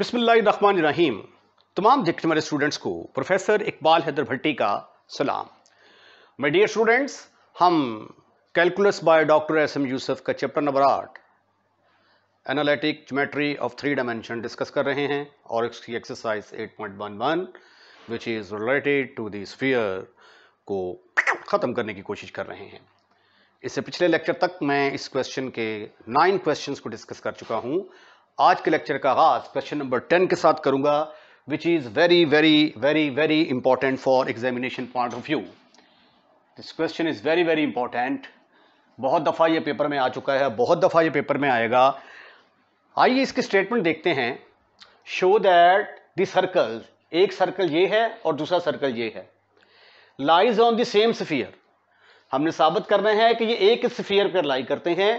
रहीम तमाम देखने स्टूडेंट्स को प्रोफेसर इकबाल हैदर भट्टी का सलाम मेरे डियर स्टूडेंट्स हम calculus by doctor S M Yusuf का चैप्टर नंबर आठ analytic geometry of three dimension discuss कर रहे हैं और इसकी exercise 8.11 which is related to the को ख़त्म करने की कोशिश कर रहे हैं इससे पिछले लेक्चर तक मैं इस क्वेश्चन के नाइन क्वेश्चंस को डिस्कस कर चुका हूँ आज के लेक्चर का आगाज़ क्वेश्चन नंबर टेन के साथ करूंगा which is very very very very important for examination point of view this question is very very important बहुत दफ़ा ये पेपर में आ चुका है बहुत दफ़ा ये पेपर में आएगा आइए इसके स्टेटमेंट देखते हैं शो दैट दर्कल सर्कल एक सर्कल ये है और दूसरा सर्कल ये है lies on the same sphere हमने साबित करना है कि ये एक स्फीयर पर लाई करते हैं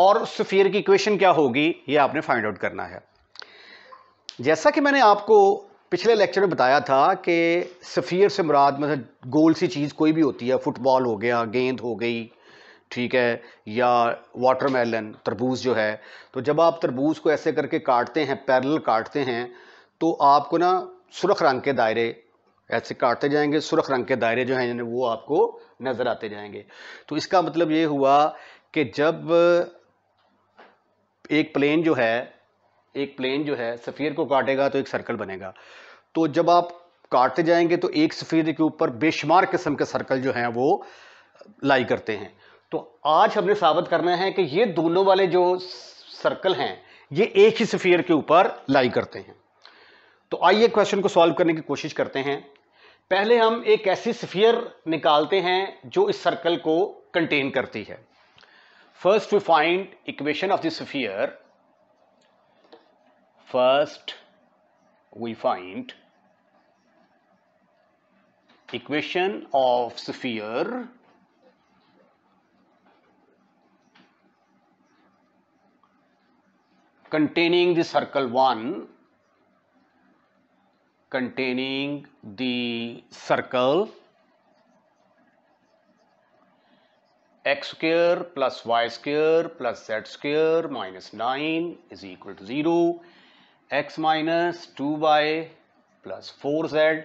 और सफ़ीर की इक्वेशन क्या होगी ये आपने फाइंड आउट करना है जैसा कि मैंने आपको पिछले लेक्चर में बताया था कि सफ़ीर से मुराद मतलब गोल सी चीज़ कोई भी होती है फुटबॉल हो गया गेंद हो गई ठीक है या वाटरमेलन तरबूज जो है तो जब आप तरबूज को ऐसे करके काटते हैं पैरल काटते हैं तो आपको ना सुरख रंग के दायरे ऐसे काटते जाएंगे सुरख रंग के दायरे जो हैं वो आपको नज़र आते जाएंगे तो इसका मतलब ये हुआ कि जब एक प्लेन जो है एक प्लेन जो है सफ़ीर को काटेगा तो एक सर्कल बनेगा तो जब आप काटते जाएंगे तो एक सफ़ीर के ऊपर बेशुमार किस्म के सर्कल जो हैं वो लाई करते हैं तो आज हमने साबित करना है कि ये दोनों वाले जो सर्कल हैं ये एक ही सफ़ीर के ऊपर लाई करते हैं तो आइए क्वेश्चन को सॉल्व करने की कोशिश करते हैं पहले हम एक ऐसी सफ़ीर निकालते हैं जो इस सर्कल को कंटेन करती है first we find equation of the sphere first we find equation of sphere containing the circle 1 containing the circle x square plus y square plus z square minus 9 is equal to 0 x minus 2y plus 4z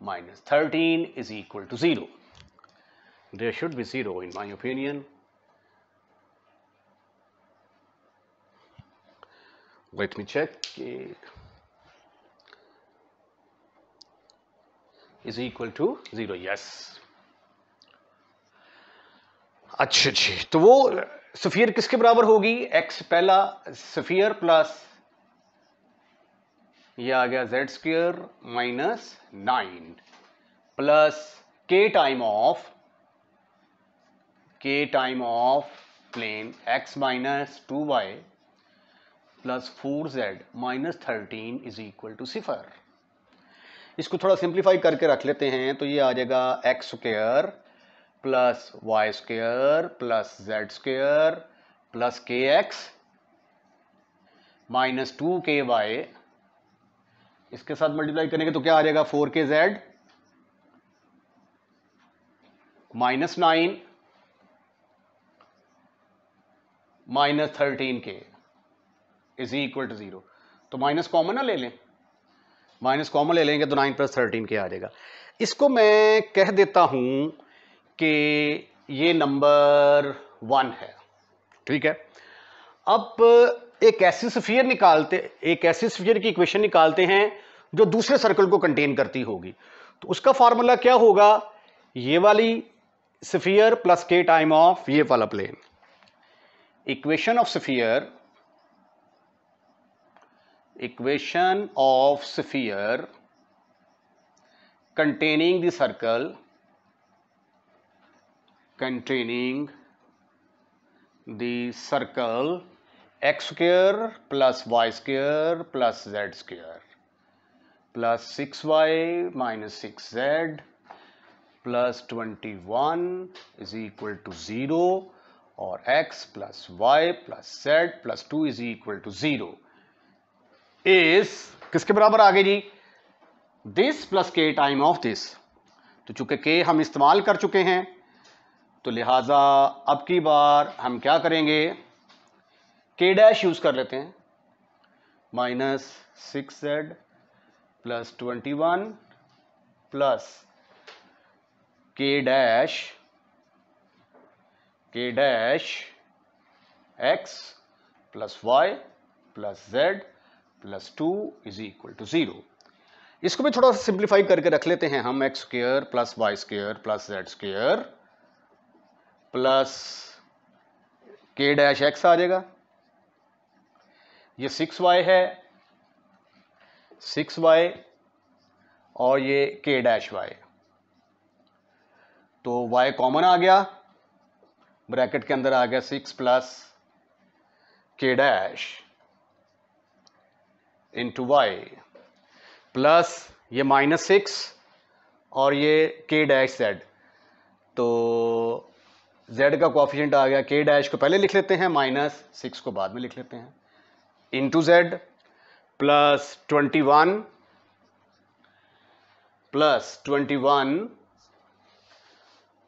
minus 13 is equal to 0 there should be 0 in my opinion let me check is equal to 0 yes अच्छा जी तो वो sphere किसके बराबर होगी x पहला sphere plus ये आ गया z square minus nine plus k time of k time of plane x minus two y plus four z minus thirteen is equal to सिफर इसको थोड़ा सिंप्लीफाई करके रख लेते हैं तो ये आ जाएगा x square plus y square plus z square plus k x minus two k y इसके साथ मल्टीप्लाई करेंगे तो क्या आ जाएगा four k z minus nine minus thirteen k is equal to zero तो माइनस कॉमन ना ले लें माइनस कॉमन ले लेंगे तो नाइन प्लस थर्टीन के आ जाएगा इसको मैं कह देता हूं कि ये नंबर वन है ठीक है अब एक ऐसी सफियर निकालते एक ऐसी सफियर की इक्वेशन निकालते हैं जो दूसरे सर्कल को कंटेन करती होगी तो उसका फार्मूला क्या होगा ये वाली sphere plus k time of ये वाला plane equation of sphere equation of sphere containing the circle containing the circle x square plus y square plus z square plus 6y minus 6z plus 21 is equal to 0 or x plus y plus z plus 2 is equal to 0 is किसके बराबर आगे जी this plus k time of this तो चूंकि के हम इस्तेमाल कर चुके हैं तो लिहाजा अब की बार हम क्या करेंगे के डैश यूज़ कर लेते हैं minus six z plus twenty one plus k dash k dash x plus y plus z plus two is equal to zero इसको भी थोड़ा सा सिंप्लीफाई करके रख लेते हैं हम x square plus y square plus z square plus k dash x आ जाएगा ये सिक्स वाई है सिक्स वाई और ये के डैश वाई तो y कॉमन आ गया ब्रैकेट के अंदर आ गया six plus k dash into y plus ये माइनस सिक्स और ये के डैश जेड तो जेड का कॉफिशेंट आ गया के डैश को पहले लिख लेते हैं माइनस सिक्स को बाद में लिख लेते हैं into z plus twenty one plus twenty one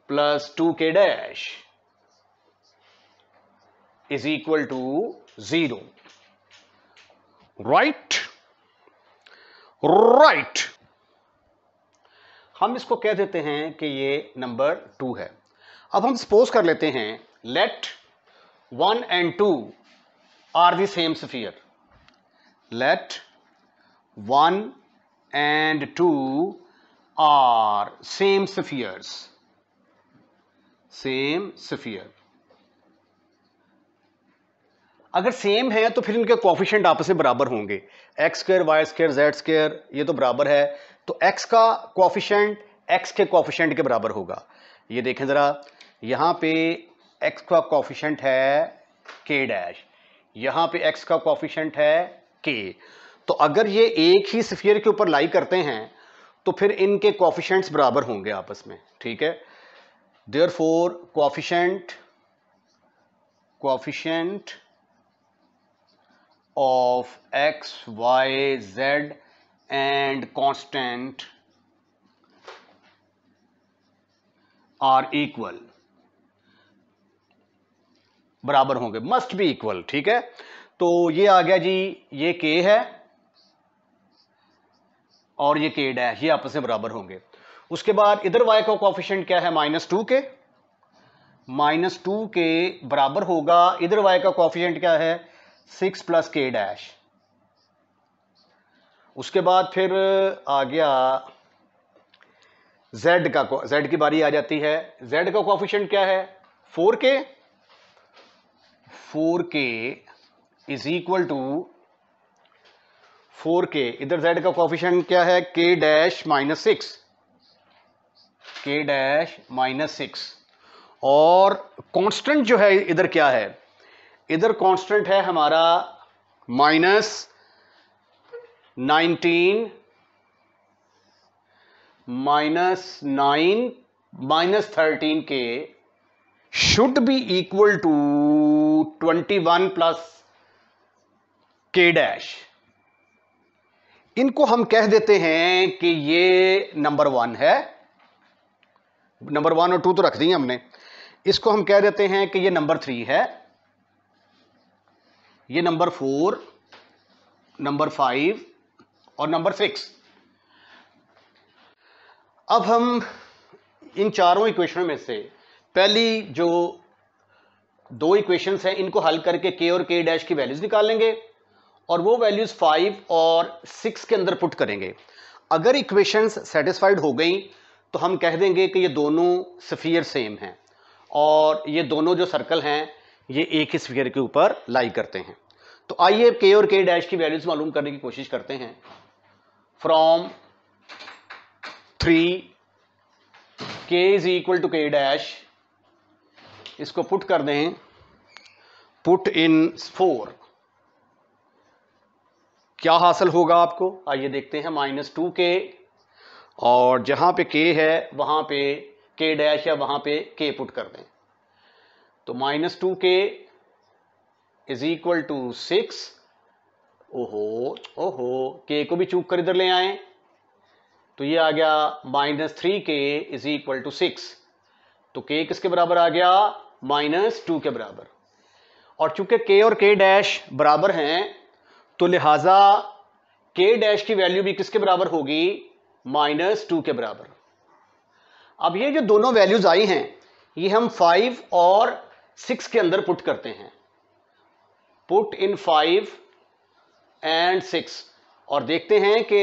plus two k dash is equal to zero right right हम इसको कह देते हैं कि ये नंबर टू है अब हम सपोज कर लेते हैं let one and two are the same sphere let one and two are same spheres same sphere अगर सेम है तो फिर इनके कॉफिशेंट आपस में बराबर होंगे x square y square z square ये तो बराबर है तो एक्स का कॉफिशेंट एक्स के कॉफिशेंट के बराबर होगा ये देखें ज़रा यहाँ पे एक्स का कॉफिशेंट है के डैश यहाँ पे एक्स का कॉफिशेंट है के तो अगर ये एक ही स्फीयर के ऊपर लाई करते हैं तो फिर इनके कॉफिशेंट्स बराबर होंगे आपस में ठीक है therefore coefficient coefficient of x y z and constant are equal बराबर होंगे मस्ट बी इक्वल ठीक है तो ये आ गया जी ये के है और ये के डैश ये आपस में बराबर होंगे उसके बाद इधर वाई का कॉफिशेंट क्या है minus two k minus two के बराबर होगा इधर वाई का कॉफिशेंट क्या है सिक्स प्लस के डैश उसके बाद फिर आ गया z का z की बारी आ जाती है z का कॉफिशेंट क्या है फोर के फोर के इज इक्वल टू फोर के इधर जेड का कॉफिशन क्या है k dash minus six k dash minus six और कांस्टेंट जो है इधर क्या है इधर कांस्टेंट है हमारा minus nineteen minus nine minus thirteen k should be equal to twenty one plus k dash इनको हम कह देते हैं कि ये नंबर वन है नंबर वन और टू तो रख दी हमने इसको हम कह देते हैं कि ये नंबर थ्री है ये नंबर फोर नंबर फाइव और नंबर सिक्स अब हम इन चारों इक्वेशनों में से पहली जो दो इक्वेशंस हैं इनको हल करके के और के डैश की वैल्यूज निकाल लेंगे और वो वैल्यूज फाइव और सिक्स के अंदर पुट करेंगे अगर इक्वेशंस सेटिस्फाइड हो गई तो हम कह देंगे कि ये दोनों स्फीयर सेम हैं और ये दोनों जो सर्कल हैं ये एक ही स्फीयर के ऊपर लाई करते हैं तो आइए के और के डैश की वैल्यूज मालूम करने की कोशिश करते हैं from three k is equal to k dash इसको पुट कर दें पुट इन फोर क्या हासिल होगा आपको आइए देखते हैं माइनस टू के और जहां पे के है वहां पे के डैश है वहां पे के पुट कर दें तो minus two k is equal to six ओहो ओहो के को भी चूक कर इधर ले आए तो ये आ गया minus three k is equal to six तो के किसके बराबर आ गया माइनस टू के बराबर और चूंकि के और के डैश बराबर हैं तो लिहाजा के डैश की वैल्यू भी किसके बराबर होगी माइनस टू के बराबर अब ये जो दोनों वैल्यूज आई हैं ये हम फाइव और सिक्स के अंदर पुट करते हैं put in five and six और देखते हैं कि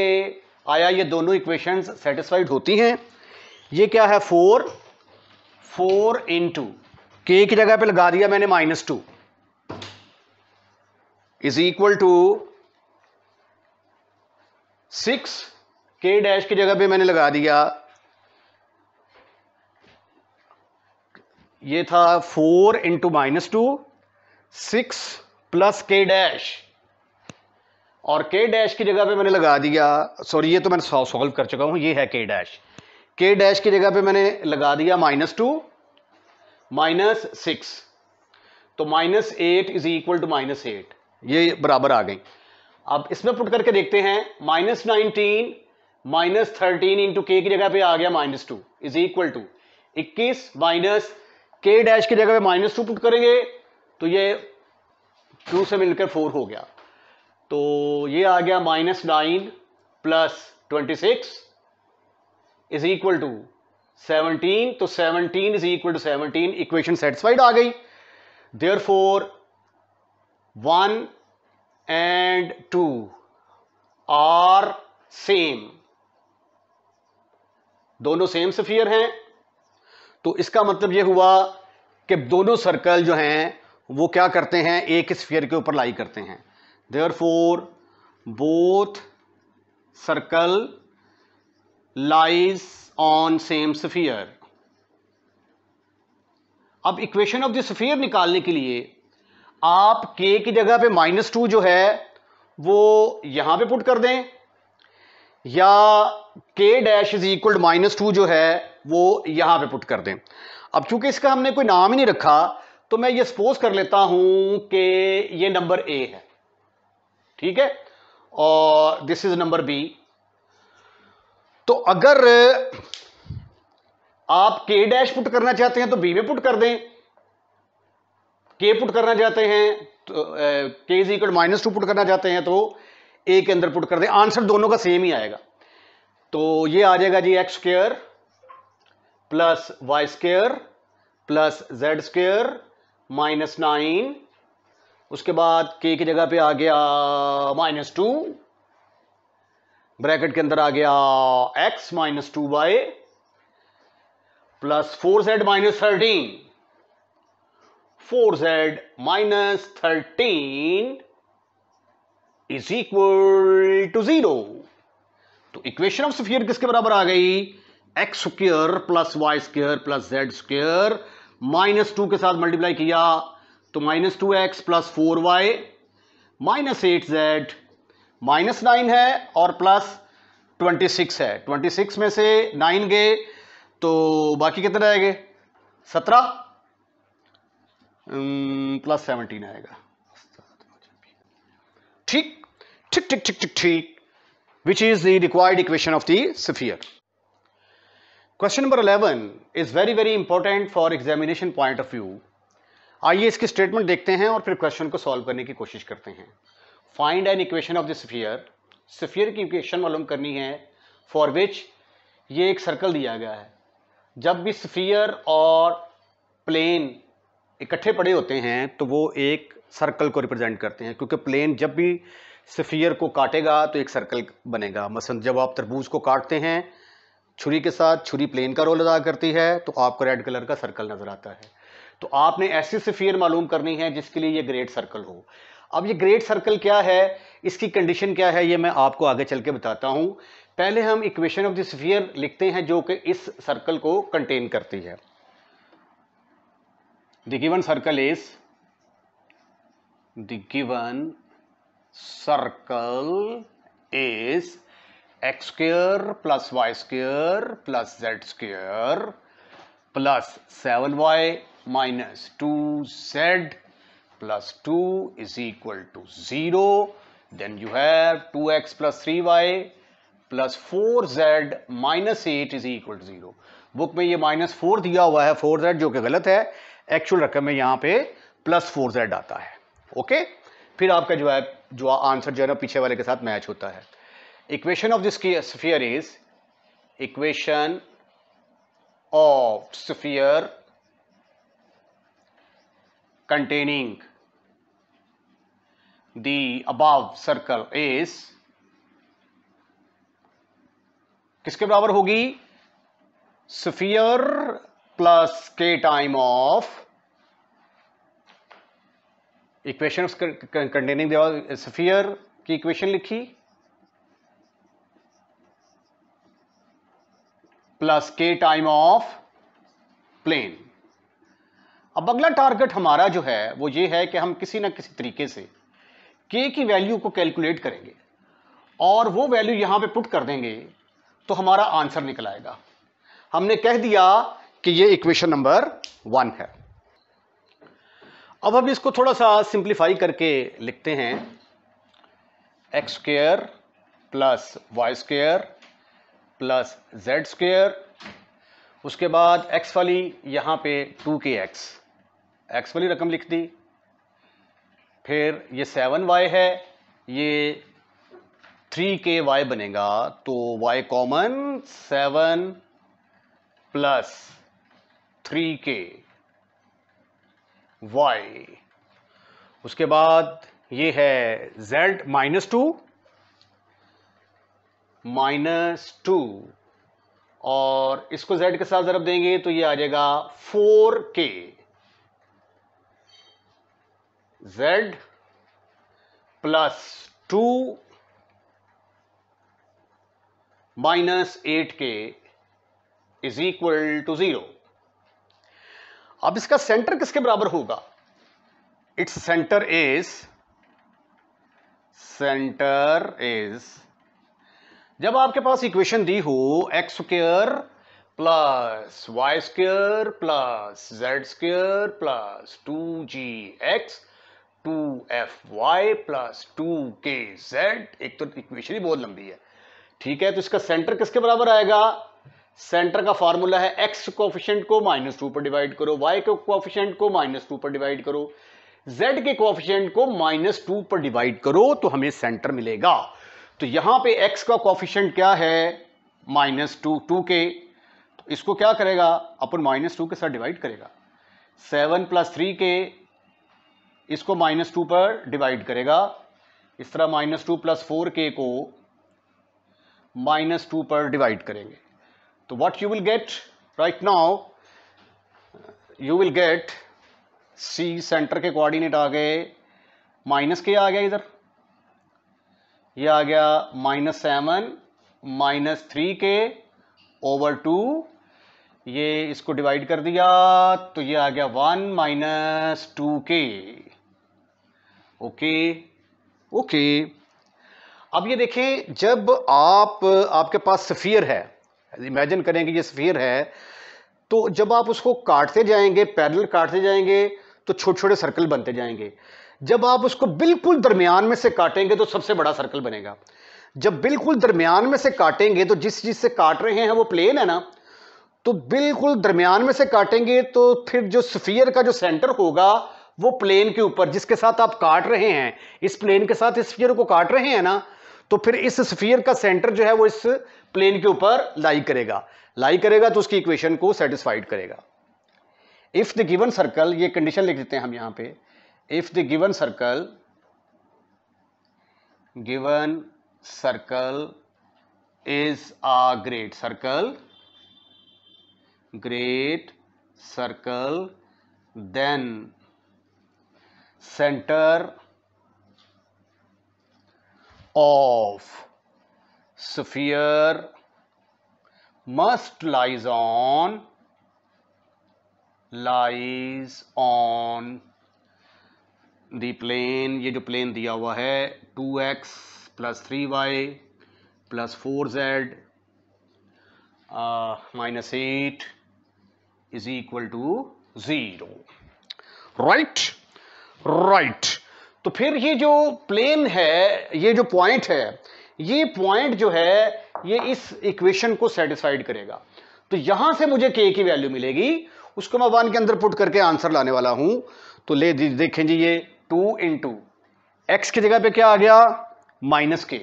आया ये दोनों इक्वेशंस सेटिस्फाइड होती हैं ये क्या है फोर फोर इन टू के की जगह पे लगा दिया मैंने minus two is equal to six k dash की जगह पे मैंने लगा दिया ये था four into minus two six plus k dash और के डैश की जगह पे मैंने लगा दिया सॉरी ये तो मैंने सॉल्व कर चुका हूं ये है के डैश के डैश की जगह पे मैंने लगा दिया माइनस टू माइनस सिक्स तो minus eight is equal to minus eight ये बराबर आ गई अब इसमें पुट करके देखते हैं minus nineteen minus thirteen into k की जगह पे आ गया minus two is equal to इक्कीस माइनस के डैश की जगह पे माइनस टू पुट करेंगे तो ये टू से मिलकर फोर हो गया तो ये आ गया minus nine plus twenty six is equal to seventeen तो seventeen is equal to seventeen equation satisfied आ गई there four one and two are same दोनों सेम सफियर हैं तो इसका मतलब यह हुआ कि दोनों सर्कल जो हैं वो क्या करते हैं एक स्फीयर के ऊपर लाई करते हैं there four both circle lies on same sphere अब इक्वेशन ऑफ द स्फीयर निकालने के लिए आप k की जगह पे माइनस टू जो है वो यहां पे पुट कर दें या k dash is equal minus two जो है वो यहां पे पुट कर दें अब चूंकि इसका हमने कोई नाम ही नहीं रखा तो मैं ये सपोज कर लेता हूं कि ये नंबर ए है ठीक है और दिस इज नंबर बी तो अगर आप के डैश पुट करना चाहते हैं तो बी में पुट कर दें के पुट करना चाहते हैं तो k is equal minus two put करना चाहते हैं तो ए के अंदर पुट कर दें आंसर दोनों का सेम ही आएगा तो ये आ जाएगा जी x square plus y square plus z square minus nine उसके बाद के की जगह पे आ गया माइनस टू ब्रैकेट के अंदर आ गया x minus two by plus four z minus thirteen four z minus thirteen is equal to zero तो इक्वेशन ऑफ स्फीयर किसके बराबर आ गई x square plus y square plus z square minus two के साथ मल्टीप्लाई किया तो minus two x plus four y minus eight z minus nine है और प्लस ट्वेंटी सिक्स है ट्वेंटी सिक्स में से नाइन गए तो बाकी कितने रह गए सत्रह प्लस सेवनटीन आएगा ठीक ठीक ठीक ठीक ठीक ठीक which is the required equation of the sphere. Question number 11 is very very important for examination point of view आइए इसकी स्टेटमेंट देखते हैं और फिर क्वेश्चन को सॉल्व करने की कोशिश करते हैं find an equation of the sphere sphere की इक्वेशन मालूम करनी है फॉर विच ये एक सर्कल दिया गया है जब भी स्फीयर और प्लेन इकट्ठे पड़े होते हैं तो वो एक सर्कल को रिप्रेजेंट करते हैं क्योंकि प्लेन जब भी स्फीयर को काटेगा तो एक सर्कल बनेगा मसलन जब आप तरबूज को काटते हैं छुरी के साथ छुरी प्लेन का रोल अदा करती है तो आपको रेड कलर का सर्कल नज़र आता है तो आपने ऐसी स्फीयर मालूम करनी है जिसके लिए ये ग्रेट सर्कल हो अब ये ग्रेट सर्कल क्या है इसकी कंडीशन क्या है ये मैं आपको आगे चल के बताता हूँ पहले हम इक्वेशन ऑफ द स्फीयर लिखते हैं जो कि इस सर्कल को कंटेन करती है the given circle is the given circle is x square plus y square plus z square plus seven y minus two z plus 2 is equal to 0. Then you have 2x plus 3y plus four z minus eight is equal to zero book में ये minus four दिया हुआ है four Z जो कि गलत है actual रकम में यहाँ पे प्लस फोर जेड आता है ओके फिर आपका जो है जो आंसर जो है ना पीछे वाले के साथ मैच होता है equation of this sphere is equation of sphere containing the above circle is किसके बराबर होगी sphere plus k time of equation containing sphere की इक्वेशन लिखी plus k time of plane अब अगला टारगेट हमारा जो है वो ये है कि हम किसी ना किसी तरीके से के की वैल्यू को कैलकुलेट करेंगे और वो वैल्यू यहाँ पे पुट कर देंगे तो हमारा आंसर निकल आएगा हमने कह दिया कि ये इक्वेशन नंबर वन है अब हम इसको थोड़ा सा सिंप्लीफाई करके लिखते हैं x square plus y square plus z square उसके बाद एक्स वाली यहाँ पे टू के एक्स एक्स वाली रकम लिख दी फिर ये सेवन वाई है ये थ्री के वाई बनेगा तो y common seven plus three k y उसके बाद ये है z minus two minus two और इसको जेड के साथ ज़रब देंगे तो ये आ जाएगा four k z plus two minus eight k is equal to zero अब इसका सेंटर किसके बराबर होगा it's center is center is जब आपके पास इक्वेशन दी हो x square plus y square plus z square plus two g x two f y plus two k z एक तो इक्वेशन ही बहुत लंबी है ठीक है तो इसका सेंटर किसके बराबर आएगा सेंटर का फॉर्मूला है एक्स कोफिशेंट को माइनस टू पर डिवाइड करो वाई के कोफिशियंट को माइनस टू पर डिवाइड करो जेड के कोफिशियंट को माइनस टू पर डिवाइड करो तो हमें सेंटर मिलेगा तो यहां पे एक्स का कोफिशियंट क्या है माइनस टू टू के तो इसको क्या करेगा अपन माइनस टू के साथ डिवाइड करेगा सेवन प्लस थ्री के इसको माइनस टू पर डिवाइड करेगा इस तरह माइनस टू प्लस फोर के को माइनस टू पर डिवाइड करेंगे तो what you will get right now you will get c center के कोऑर्डिनेट आ गए माइनस के आ गया इधर ये आ गया minus seven minus three k over two ये इसको डिवाइड कर दिया तो ये आ गया one minus two k okay okay अब ये देखें जब आप आपके पास सफियर है इमेजिन करें कि ये सफियर है तो जब आप उसको काटते जाएंगे पैरल काटते जाएंगे तो छोटे छोटे सर्कल बनते जाएंगे जब आप उसको बिल्कुल दरमियान में से काटेंगे तो सबसे बड़ा सर्कल बनेगा जब बिल्कुल दरमियान में से काटेंगे तो जिस चीज़ से काट रहे हैं वो प्लेन है ना तो बिल्कुल दरमियान में से काटेंगे तो फिर जो सफियर का जो सेंटर होगा वो प्लेन के ऊपर जिसके साथ आप काट रहे हैं इस प्लेन के साथ इस स्फीयर को काट रहे हैं ना तो फिर इस स्फीयर का सेंटर जो है वो इस प्लेन के ऊपर लाई करेगा लाई करेगा तो उसकी इक्वेशन को सेटिस्फाइड करेगा इफ द गिवन सर्कल ये कंडीशन लिख देते हैं हम यहां पे if the given circle given circle is a great circle great circle then center of sphere must lies on lies on the plane ये जो प्लेन दिया हुआ है 2x x plus three y plus four z minus eight is equal to zero right right right. तो फिर ये जो plane है ये जो पॉइंट है ये पॉइंट जो है ये इस इक्वेशन को सेटिस्फाइड करेगा तो यहां से मुझे के की वैल्यू मिलेगी उसको मैं वन के अंदर पुट करके आंसर लाने वाला हूं तो ले देखें जी ये टू इन टू एक्स की जगह पे क्या आ गया माइनस के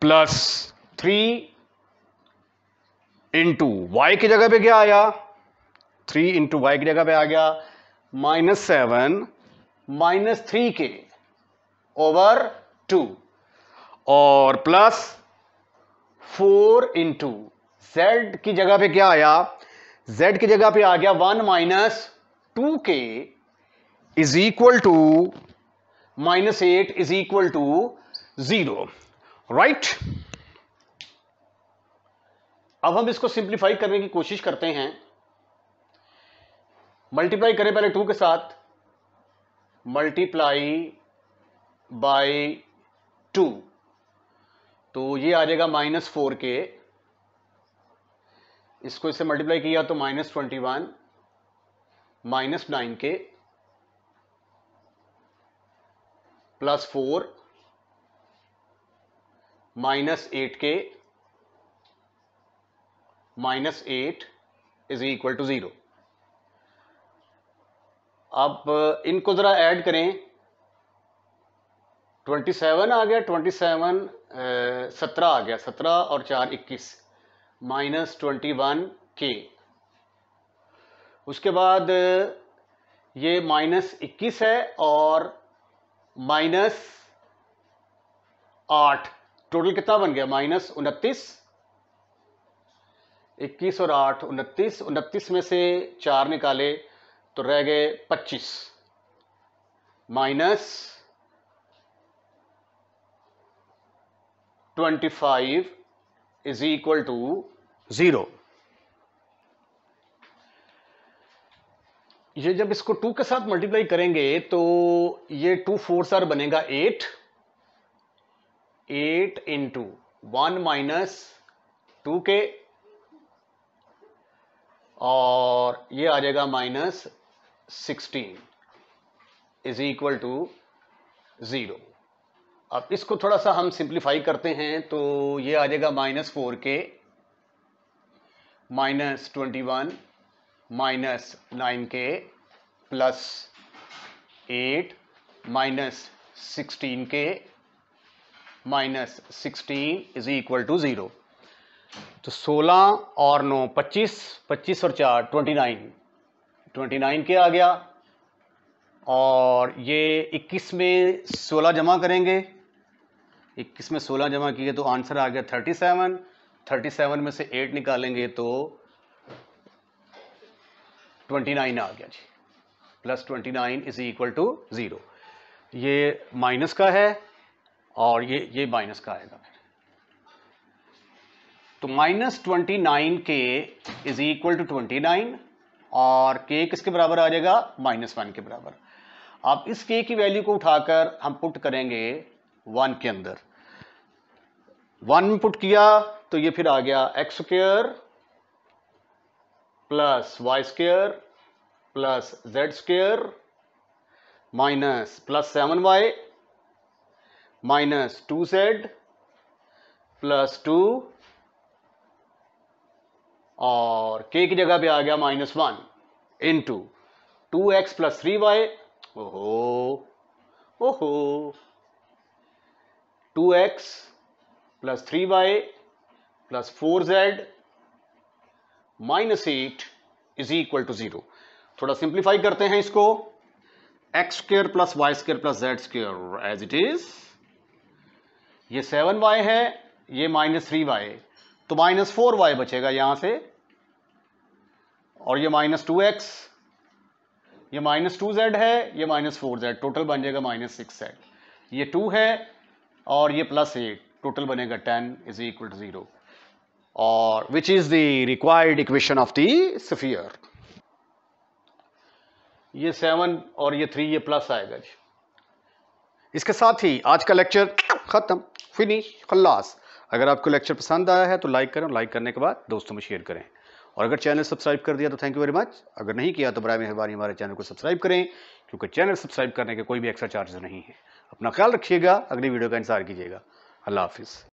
प्लस थ्री इंटू वाई की जगह पे क्या आया थ्री इंटू वाई की जगह पे आ गया minus seven minus three k over two और प्लस फोर इंटू जेड की जगह पे क्या आया जेड की जगह पे आ गया one minus two k is equal to minus eight is equal to zero right अब हम इसको सिंप्लीफाई करने की कोशिश करते हैं मल्टीप्लाई करें पहले टू के साथ मल्टीप्लाई बाय टू तो ये आ जाएगा माइनस फोर के इसको इससे मल्टीप्लाई किया तो minus twenty one minus nine k plus four minus eight k minus eight is equal to zero अब इनको ज़रा ऐड करें ट्वेंटी सेवन आ गया ट्वेंटी सेवन सत्रह आ गया सत्रह और चार इक्कीस माइनस ट्वेंटी वन के उसके बाद ये माइनस इक्कीस है और माइनस आठ टोटल कितना बन गया माइनस उनतीस इक्कीस और आठ उनतीस उनतीस में से चार निकाले तो रह गए 25 minus 25 is equal to zero ये जब इसको टू के साथ मल्टीप्लाई करेंगे तो ये टू फोर सर बनेगा eight eight into one minus two k और ये आ जाएगा minus sixteen is equal to zero अब इसको थोड़ा सा हम सिंप्लीफाई करते हैं तो ये आ जाएगा minus four k minus twenty one minus nine k plus eight minus sixteen k minus sixteen is equal to zero तो सोलह और नौ पच्चीस पच्चीस और चार ट्वेंटी नाइन 29 के आ गया और ये 21 में 16 जमा करेंगे 21 में 16 जमा किए तो आंसर आ गया 37 37 में से 8 निकालेंगे तो 29 आ गया जी plus twenty nine is equal to zero ये माइनस का है और ये ये माइनस का आएगा फिर तो minus twenty nine k is equal to twenty nine और के किसके बराबर आ जाएगा माइनस वन के बराबर अब इस के की वैल्यू को उठाकर हम पुट करेंगे वन के अंदर वन में पुट किया तो ये फिर आ गया x square plus y square plus z square minus plus seven y minus two z plus two और k की जगह पे आ गया minus one in two two x plus three y ओहो ओहो two x plus three y plus four z minus eight is equal to zero थोड़ा simplify करते हैं इसको x square plus y square plus z square as it is ये seven y है ये minus three y तो minus four y बचेगा यहां से और ये माइनस टू एक्स ये माइनस टू जेड है ये माइनस फोर जेड टोटल बन जाएगा माइनस सिक्स जेड ये टू है और ये प्लस एट टोटल बनेगा ten is equal to zero और which is the required equation of the sphere ये सेवन और ये थ्री ये प्लस आएगा जी इसके साथ ही आज का लेक्चर ख़त्म फिनिश खल्लास अगर आपको लेक्चर पसंद आया है तो लाइक करें लाइक करने के बाद दोस्तों में शेयर करें और अगर चैनल सब्सक्राइब कर दिया तो थैंक यू वेरी मच अगर नहीं किया तो बर मेहरबानी हमारे चैनल को सब्सक्राइब करें क्योंकि चैनल सब्सक्राइब करने के कोई भी एक्स्ट्रा चार्जेस नहीं है अपना ख्याल रखिएगा अगली वीडियो का इंतजार कीजिएगा अल्लाह हाफिज़